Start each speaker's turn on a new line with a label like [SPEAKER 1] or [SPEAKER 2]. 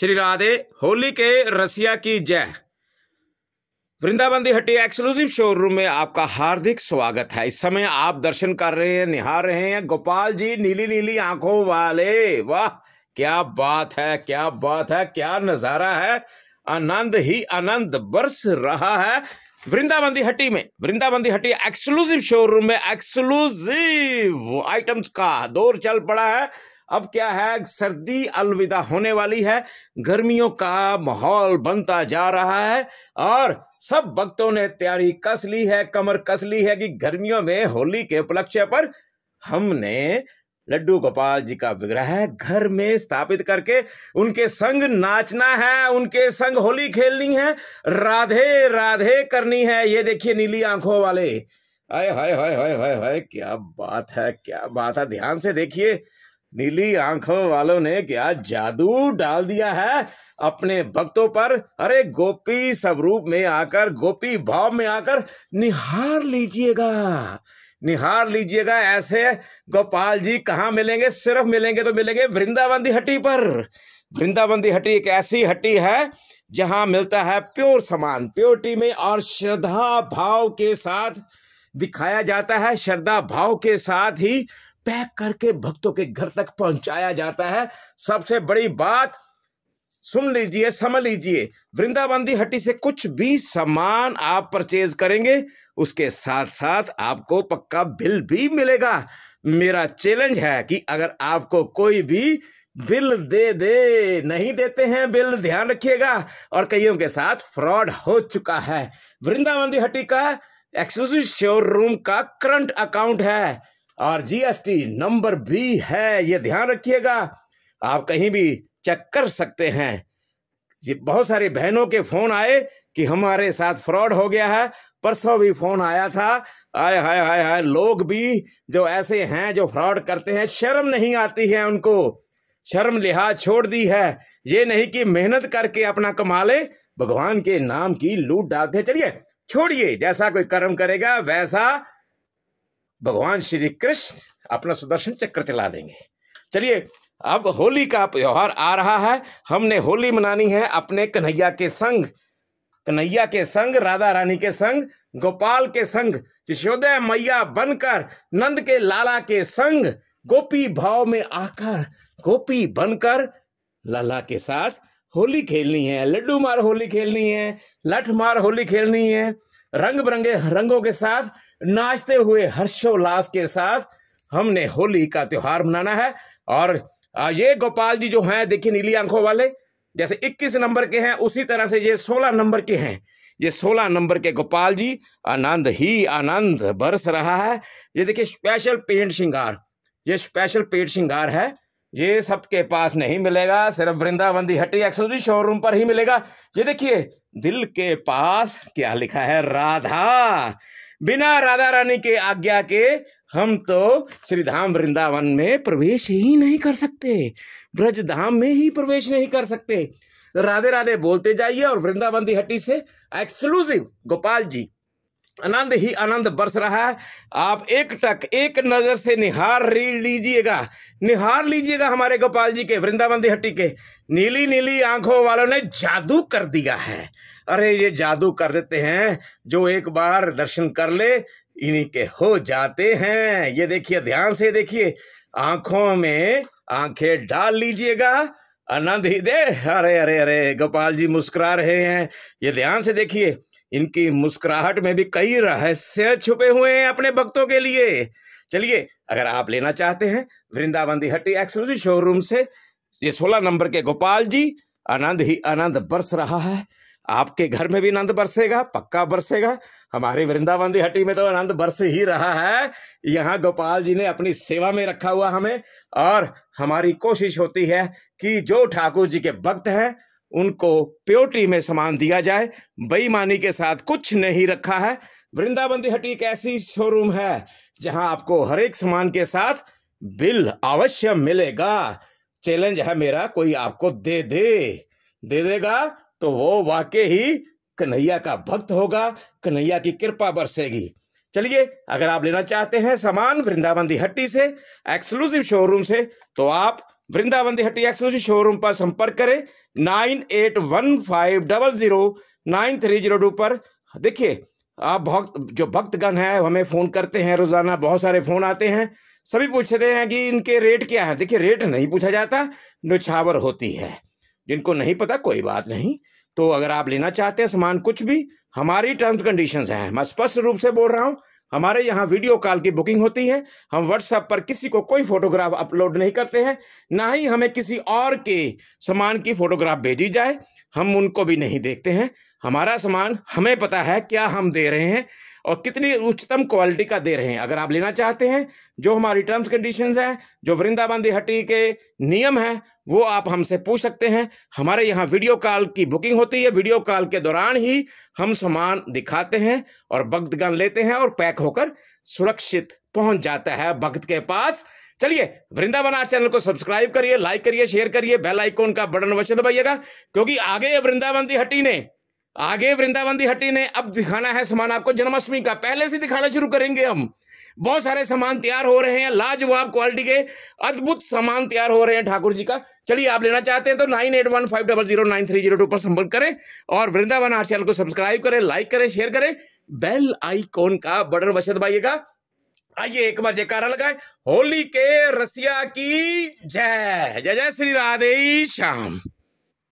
[SPEAKER 1] श्री राधे होली के रसिया की जय वृंदावन दी हट्टी एक्सक्लूसिव शोरूम में आपका हार्दिक स्वागत है इस समय आप दर्शन कर रहे हैं निहार रहे हैं गोपाल जी नीली नीली आंखों वाले वाह क्या बात है क्या बात है क्या नजारा है आनंद ही आनंद बरस रहा है वृंदावंदी हट्टी में वृंदावंदी हट्टी एक्सक्लूसिव शोरूम में एक्सक्लूसिव आइटम्स का दौर चल पड़ा है अब क्या है सर्दी अलविदा होने वाली है गर्मियों का माहौल बनता जा रहा है और सब भक्तों ने तैयारी कस ली है कमर कस ली है कि गर्मियों में होली के उपलक्ष्य पर हमने लड्डू गोपाल जी का विग्रह घर में स्थापित करके उनके संग नाचना है उनके संग होली खेलनी है राधे राधे करनी है ये देखिए नीली आंखों वाले हाय हाय हाय हाय हाय हाय क्या बात है क्या बात है ध्यान से देखिए नीली आंखों वालों ने क्या जादू डाल दिया है अपने भक्तों पर अरे गोपी स्वरूप में आकर गोपी भाव में आकर निहार लीजिएगा निहार लीजिएगा ऐसे गोपाल जी कहाँ मिलेंगे सिर्फ मिलेंगे तो मिलेंगे वृंदावन दी हट्टी पर वृंदावन दी हट्टी एक ऐसी हट्टी है जहाँ मिलता है प्योर सामान प्योरिटी में और श्रद्धा भाव के साथ दिखाया जाता है श्रद्धा भाव के साथ ही पैक करके भक्तों के घर तक पहुंचाया जाता है सबसे बड़ी बात सुन लीजिए समझ लीजिए वृंदावन दी हट्टी से कुछ भी सामान आप परचेज करेंगे उसके साथ साथ आपको पक्का बिल भी मिलेगा मेरा चैलेंज है कि अगर आपको कोई भी बिल दे दे नहीं देते हैं बिल ध्यान रखिएगा और कईयों के साथ फ्रॉड हो चुका है वृंदावन हट्टी का एक्सक्लूसिव शोरूम का करंट अकाउंट है और जीएसटी नंबर भी है ये ध्यान रखिएगा आप कहीं भी चेक कर सकते हैं ये बहुत सारी बहनों के फोन आए कि हमारे साथ फ्रॉड हो गया है परसों भी फोन आया था आय हाय हाय हाय लोग भी जो ऐसे हैं जो फ्रॉड करते हैं शर्म नहीं आती है उनको शर्म लिहाज छोड़ दी है ये नहीं कि मेहनत करके अपना कमा ले भगवान के नाम की लूट डालते हैं चलिए छोड़िए जैसा कोई कर्म करेगा वैसा भगवान श्री कृष्ण अपना सुदर्शन चक्र चला देंगे चलिए अब होली का त्योहार आ रहा है हमने होली मनानी है अपने कन्हैया के संग कन्हैया के संग राधा रानी के संग गोपाल के संग यशोदय मैया बनकर नंद के लाला के संग गोपी भाव में आकर गोपी बनकर लाला के साथ होली खेलनी है लड्डू मार होली खेलनी है लठ मार होली खेलनी है रंग बिरंगे रंगों के साथ नाचते हुए हर्षोल्लास के साथ हमने होली का त्योहार मनाना है और ये गोपाल जी जो हैं देखिए नीली आंखों वाले जैसे 21 नंबर के हैं उसी तरह से ये 16 नंबर के हैं ये 16 नंबर के गोपाल जी आनंद ही आनंद बरस रहा है ये देखिए स्पेशल पेंट श्रृंगार ये स्पेशल पेंट श्रृंगार है ये सबके पास नहीं मिलेगा सिर्फ वृंदावन वृंदावंदी हट्टी एक्सलरी शोरूम पर ही मिलेगा ये देखिए दिल के पास क्या लिखा है राधा बिना राधा रानी के आज्ञा के हम तो श्री धाम वृंदावन में प्रवेश ही नहीं कर सकते ब्रज धाम में ही प्रवेश नहीं कर सकते राधे राधे बोलते जाइए और वृंदावन दी हट्टी से एक्सक्लूसिव गोपाल जी आनंद ही आनंद बरस रहा है आप एक टक एक नजर से निहार लीजिएगा निहार लीजिएगा हमारे गोपाल जी के वृंदावन दी हट्टी के नीली नीली आंखों वालों ने जादू कर दिया है अरे ये जादू कर देते हैं जो एक बार दर्शन कर ले इन्हीं के हो जाते हैं ये देखिए ध्यान से देखिए आंखों में आंखें डाल लीजिएगा आनंद ही दे अरे अरे अरे गोपाल जी मुस्कुरा रहे हैं ये ध्यान से देखिए इनकी मुस्कुराहट में भी कई रहस्य छुपे हुए हैं अपने भक्तों के लिए चलिए अगर आप लेना चाहते हैं वृंदावन हट्टी एक्सक्लूसिव शोरूम से ये सोलह नंबर के गोपाल जी आनंद ही आनंद बरस रहा है आपके घर में भी आनंद बरसेगा पक्का बरसेगा हमारे वृंदावन हट्टी हटी में तो आनंद बरस ही रहा है यहाँ गोपाल जी ने अपनी सेवा में रखा हुआ हमें और हमारी कोशिश होती है कि जो ठाकुर जी के भक्त हैं उनको प्योरिटी में सामान दिया जाए बेईमानी के साथ कुछ नहीं रखा है वृंदावन हट्टी हटी एक ऐसी शोरूम है जहां आपको हर एक सामान के साथ बिल अवश्य मिलेगा चैलेंज है मेरा कोई आपको दे दे दे देगा तो वो वाकई ही कन्हैया का भक्त होगा कन्हैया की कृपा बरसेगी चलिए अगर आप लेना चाहते हैं सामान वृंदावन हट्टी से एक्सक्लूसिव शोरूम से तो आप वृंदावन हट्टी एक्सक्लूसिव शोरूम पर संपर्क करें nine eight one five double zero nine three zero two पर देखिए आप भक्त जो भक्तगण है हमें फ़ोन करते हैं रोज़ाना बहुत सारे फ़ोन आते हैं सभी पूछते हैं कि इनके रेट क्या है देखिए रेट नहीं पूछा जाता नुछावर होती है जिनको नहीं पता कोई बात नहीं तो अगर आप लेना चाहते हैं सामान कुछ भी हमारी टर्म्स कंडीशन हैं मैं स्पष्ट रूप से बोल रहा हूँ हमारे यहाँ वीडियो कॉल की बुकिंग होती है हम व्हाट्सएप पर किसी को कोई फोटोग्राफ अपलोड नहीं करते हैं ना ही हमें किसी और के सामान की फोटोग्राफ भेजी जाए हम उनको भी नहीं देखते हैं हमारा सामान हमें पता है क्या हम दे रहे हैं और कितनी उच्चतम क्वालिटी का दे रहे हैं अगर आप लेना चाहते हैं जो हमारी टर्म्स कंडीशंस हैं जो वृंदाबंदी हट्टी के नियम हैं वो आप हमसे पूछ सकते हैं हमारे यहाँ वीडियो कॉल की बुकिंग होती है वीडियो कॉल के दौरान ही हम सामान दिखाते हैं और बख्तगन लेते हैं और पैक होकर सुरक्षित पहुंच जाता है भक्त के पास चलिए वृंदावन आर चैनल को सब्सक्राइब करिए लाइक करिए शेयर करिए बेल आइकॉन का बटन अवश्य दबाइएगा क्योंकि आगे वृंदावन दी हट्टी ने आगे वृंदावन दी हट्टी ने अब दिखाना है सामान आपको जन्माष्टमी का पहले से दिखाना शुरू करेंगे हम बहुत सारे सामान तैयार हो रहे हैं लाजवाब क्वालिटी के अद्भुत सामान तैयार हो रहे हैं ठाकुर जी का चलिए आप लेना चाहते हैं तो nine eight one five double zero nine three zero two पर संपर्क करें और वृंदावन आर चैनल को सब्सक्राइब करें लाइक करें शेयर करें बेल आईकॉन का बटन भाई का आइए एक बार जयकारा लगाए होली के रसिया की जय जय जय श्री राधे श्याम